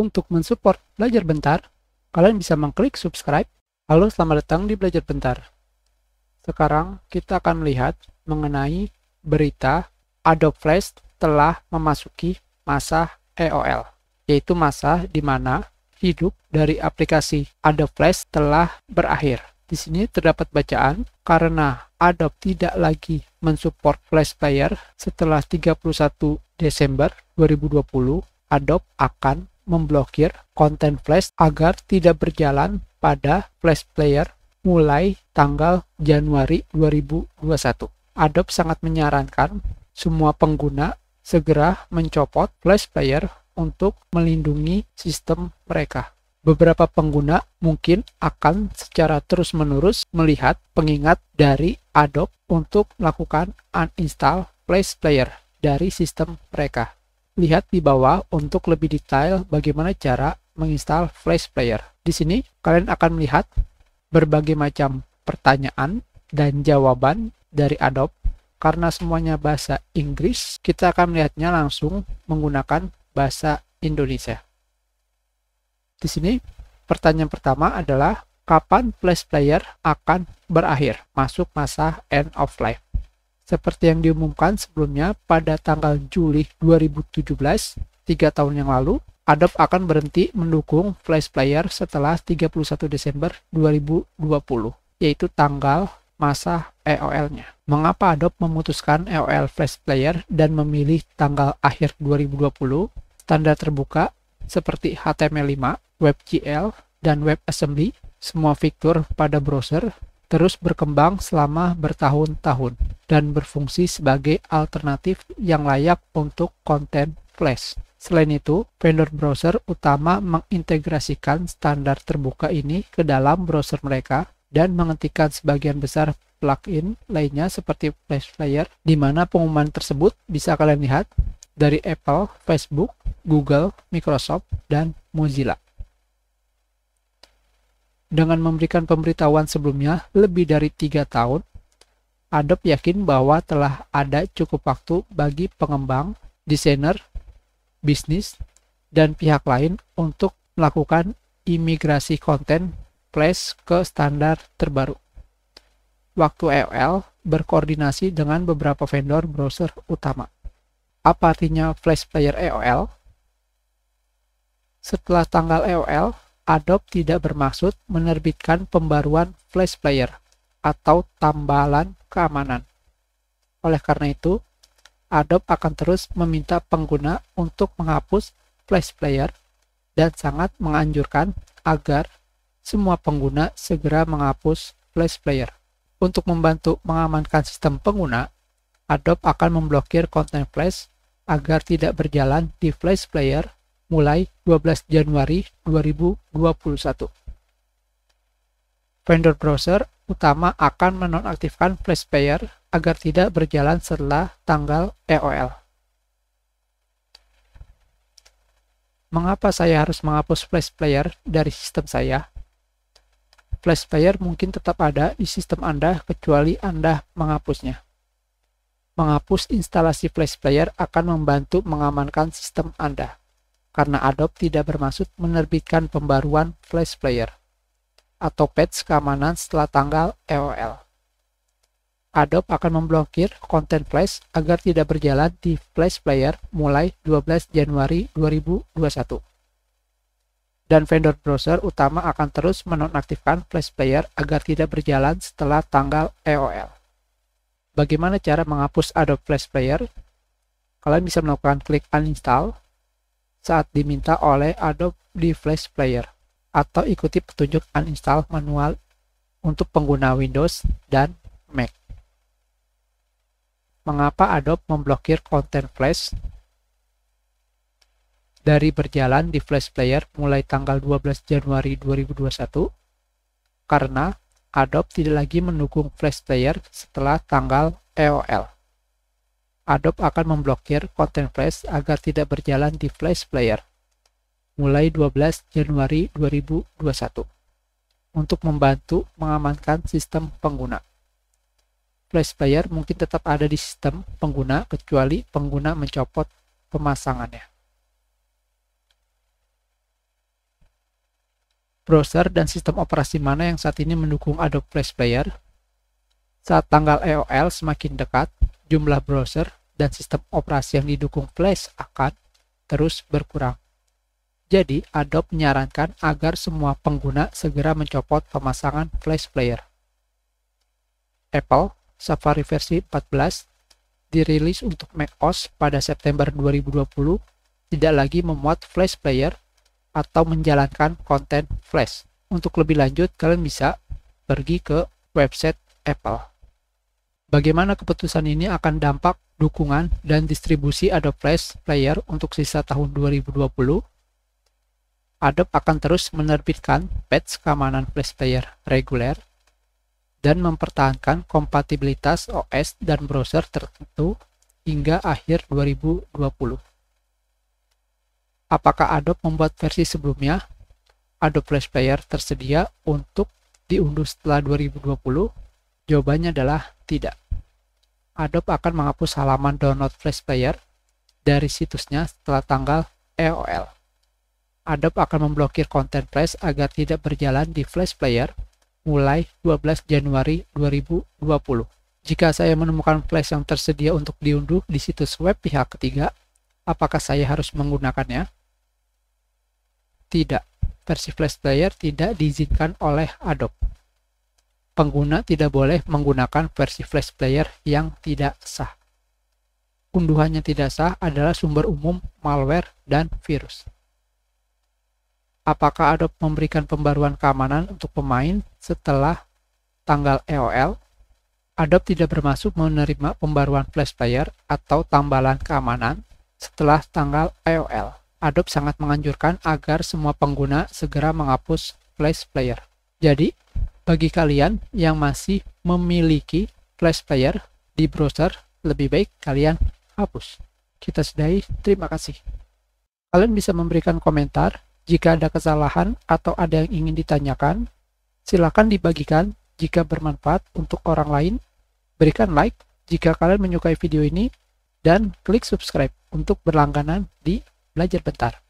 Untuk mensupport Belajar Bentar, kalian bisa mengklik subscribe. Halo, selamat datang di Belajar Bentar. Sekarang kita akan melihat mengenai berita Adobe Flash telah memasuki masa EOL, yaitu masa di mana hidup dari aplikasi Adobe Flash telah berakhir. Di sini terdapat bacaan karena Adobe tidak lagi mensupport Flash Player setelah 31 Desember 2020, Adobe akan memblokir konten flash agar tidak berjalan pada flash player mulai tanggal Januari 2021. Adobe sangat menyarankan semua pengguna segera mencopot flash player untuk melindungi sistem mereka. Beberapa pengguna mungkin akan secara terus-menerus melihat pengingat dari Adobe untuk melakukan uninstall flash player dari sistem mereka. Lihat di bawah untuk lebih detail bagaimana cara menginstal Flash Player. Di sini kalian akan melihat berbagai macam pertanyaan dan jawaban dari Adobe. Karena semuanya bahasa Inggris, kita akan melihatnya langsung menggunakan bahasa Indonesia. Di sini pertanyaan pertama adalah kapan Flash Player akan berakhir, masuk masa end of life seperti yang diumumkan sebelumnya pada tanggal Juli 2017, tiga tahun yang lalu, Adobe akan berhenti mendukung Flash Player setelah 31 Desember 2020, yaitu tanggal masa EOL-nya. Mengapa Adobe memutuskan EOL Flash Player dan memilih tanggal akhir 2020, standar terbuka seperti HTML5, WebGL, dan WebAssembly, semua fitur pada browser terus berkembang selama bertahun-tahun dan berfungsi sebagai alternatif yang layak untuk konten Flash. Selain itu, vendor browser utama mengintegrasikan standar terbuka ini ke dalam browser mereka dan menghentikan sebagian besar plugin lainnya seperti Flash Player, di mana pengumuman tersebut bisa kalian lihat dari Apple, Facebook, Google, Microsoft, dan Mozilla dengan memberikan pemberitahuan sebelumnya lebih dari tiga tahun, Adobe yakin bahwa telah ada cukup waktu bagi pengembang, desainer, bisnis, dan pihak lain untuk melakukan imigrasi konten Flash ke standar terbaru. Waktu EOL berkoordinasi dengan beberapa vendor browser utama. Apa artinya Flash Player EOL? Setelah tanggal EOL, Adobe tidak bermaksud menerbitkan pembaruan Flash Player atau tambalan keamanan. Oleh karena itu, Adobe akan terus meminta pengguna untuk menghapus Flash Player dan sangat menganjurkan agar semua pengguna segera menghapus Flash Player. Untuk membantu mengamankan sistem pengguna, Adobe akan memblokir konten Flash agar tidak berjalan di Flash Player mulai 12 Januari 2021. Vendor browser utama akan menonaktifkan Flash Player agar tidak berjalan setelah tanggal EOL. Mengapa saya harus menghapus Flash Player dari sistem saya? Flash Player mungkin tetap ada di sistem Anda kecuali Anda menghapusnya menghapus instalasi Flash Player akan membantu mengamankan sistem Anda karena Adobe tidak bermaksud menerbitkan pembaruan Flash Player atau patch keamanan setelah tanggal EOL. Adobe akan memblokir konten Flash agar tidak berjalan di Flash Player mulai 12 Januari 2021. Dan vendor browser utama akan terus menonaktifkan Flash Player agar tidak berjalan setelah tanggal EOL. Bagaimana cara menghapus Adobe Flash Player? Kalian bisa melakukan klik uninstall saat diminta oleh Adobe di Flash Player atau ikuti petunjuk uninstall manual untuk pengguna Windows dan Mac. Mengapa Adobe memblokir konten Flash? Dari berjalan di Flash Player mulai tanggal 12 Januari 2021 karena Adobe tidak lagi mendukung Flash Player setelah tanggal EOL. Adobe akan memblokir konten Flash agar tidak berjalan di Flash Player mulai 12 Januari 2021 untuk membantu mengamankan sistem pengguna. Flash Player mungkin tetap ada di sistem pengguna kecuali pengguna mencopot pemasangannya. Browser dan sistem operasi mana yang saat ini mendukung Adobe Flash Player? Saat tanggal EOL semakin dekat, jumlah browser dan sistem operasi yang didukung flash akan terus berkurang. Jadi, Adobe menyarankan agar semua pengguna segera mencopot pemasangan flash player. Apple, Safari versi 14, dirilis untuk macOS pada September 2020, tidak lagi memuat flash player atau menjalankan konten flash. Untuk lebih lanjut, kalian bisa pergi ke website Apple. Bagaimana keputusan ini akan dampak dukungan dan distribusi Adobe Flash Player untuk sisa tahun 2020, Adobe akan terus menerbitkan patch keamanan Flash Player reguler dan mempertahankan kompatibilitas OS dan browser tertentu hingga akhir 2020. Apakah Adobe membuat versi sebelumnya? Adobe Flash Player tersedia untuk diunduh setelah 2020? Jawabannya adalah tidak. Adobe akan menghapus halaman download Flash Player dari situsnya setelah tanggal EOL. Adobe akan memblokir konten Flash agar tidak berjalan di Flash Player mulai 12 Januari 2020. Jika saya menemukan flash yang tersedia untuk diunduh di situs web pihak ketiga, apakah saya harus menggunakannya? Tidak. Versi flash player tidak diizinkan oleh Adobe pengguna tidak boleh menggunakan versi flash player yang tidak sah. Unduhannya tidak sah adalah sumber umum malware dan virus. Apakah Adobe memberikan pembaruan keamanan untuk pemain setelah tanggal EOL? Adobe tidak bermaksud menerima pembaruan flash player atau tambalan keamanan setelah tanggal EOL. Adobe sangat menganjurkan agar semua pengguna segera menghapus flash player. Jadi, bagi kalian yang masih memiliki flash player di browser, lebih baik kalian hapus. Kita sudahi, terima kasih. Kalian bisa memberikan komentar jika ada kesalahan atau ada yang ingin ditanyakan. Silakan dibagikan jika bermanfaat untuk orang lain. Berikan like jika kalian menyukai video ini dan klik subscribe untuk berlangganan di Belajar Bentar.